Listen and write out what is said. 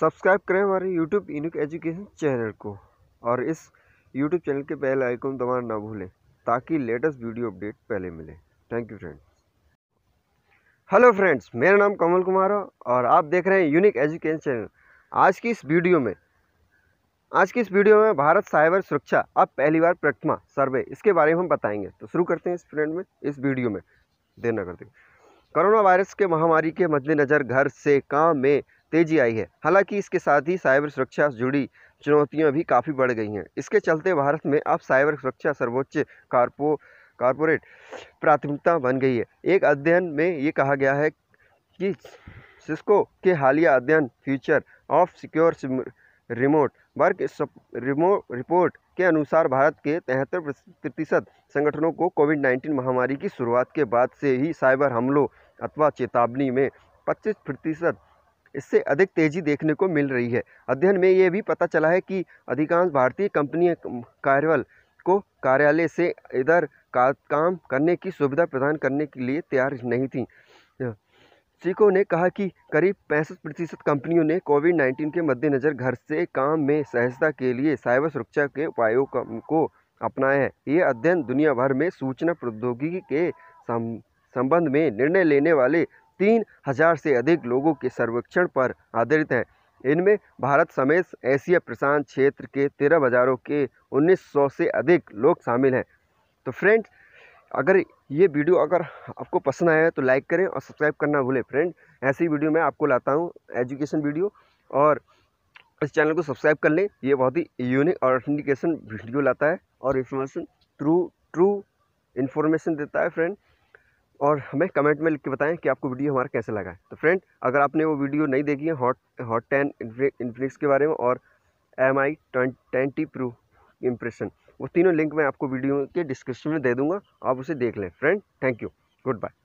subscribe करें हमारे YouTube इनुक education channel को और इस यूट्यूब चैनल के बेल आइकन दबाना ना भूलें ताकि लेटेस्ट वीडियो अपडेट पहले मिले thank you friends hello friends मेरा नाम कमल कुमार है और आप देख रहे हैं यूनिक एजुकेशन चैनल आज की इस वीडियो में आज की इस वीडियो में भारत साइबर सुरक्षा अब पहली बार प्रतिमा सर्वे इसके बारे में हम बताएंगे तो शुरू करते हैं इस फ्रेंड में इस वीडियो में देर न करते कोरोना वायरस के महामारी के मद्देनज़र घर से काम में तेजी आई है हालांकि इसके साथ ही साइबर सुरक्षा से जुड़ी चुनौतियां भी काफ़ी बढ़ गई हैं इसके चलते भारत में अब साइबर सुरक्षा सर्वोच्च कारपो कारपोरेट प्राथमिकता बन गई है एक अध्ययन में ये कहा गया है कि सिस्को के हालिया अध्ययन future of secure remote work रिमो रिपोर्ट के अनुसार भारत के तिहत्तर प्रतिशत संगठनों को कोविड 19 महामारी की शुरुआत के बाद से ही साइबर हमलों अथवा चेतावनी में 25 प्रतिशत इससे अधिक तेज़ी देखने को मिल रही है अध्ययन में ये भी पता चला है कि अधिकांश भारतीय कंपनियां कार्यवल को कार्यालय से इधर का, काम करने की सुविधा प्रदान करने के लिए तैयार नहीं थी सीको ने कहा कि करीब पैंसठ प्रतिशत कंपनियों ने कोविड 19 के मद्देनज़र घर से काम में सहजता के लिए साइबर सुरक्षा के उपायों को अपनाया है ये अध्ययन दुनिया भर में सूचना प्रौद्योगिकी के संबंध में निर्णय लेने वाले तीन हजार से अधिक लोगों के सर्वेक्षण पर आधारित है इनमें भारत समेत एशिया प्रशांत क्षेत्र के तेरह बाज़ारों के 1900 से अधिक लोग शामिल हैं तो फ्रेंड अगर ये वीडियो अगर आपको पसंद आया है तो लाइक करें और सब्सक्राइब करना भूलें फ्रेंड ऐसी वीडियो मैं आपको लाता हूँ एजुकेशन वीडियो और इस चैनल को सब्सक्राइब कर लें ये बहुत ही यूनिक और ऑथेंटिकेशन वीडियो लाता है और इन्फॉर्मेशन थ्रू ट्रू इन्फॉर्मेशन देता है फ्रेंड और हमें कमेंट में लिख के बताएं कि आपको वीडियो हमारा कैसे लगा है तो फ्रेंड अगर आपने वो वीडियो नहीं देखी है हॉट हॉट टेन इन्फिनिक्स के बारे में और M I twenty Pro impression वो तीनों लिंक मैं आपको वीडियो के डिस्क्रिप्शन में दे दूँगा आप उसे देख लें friend thank you good bye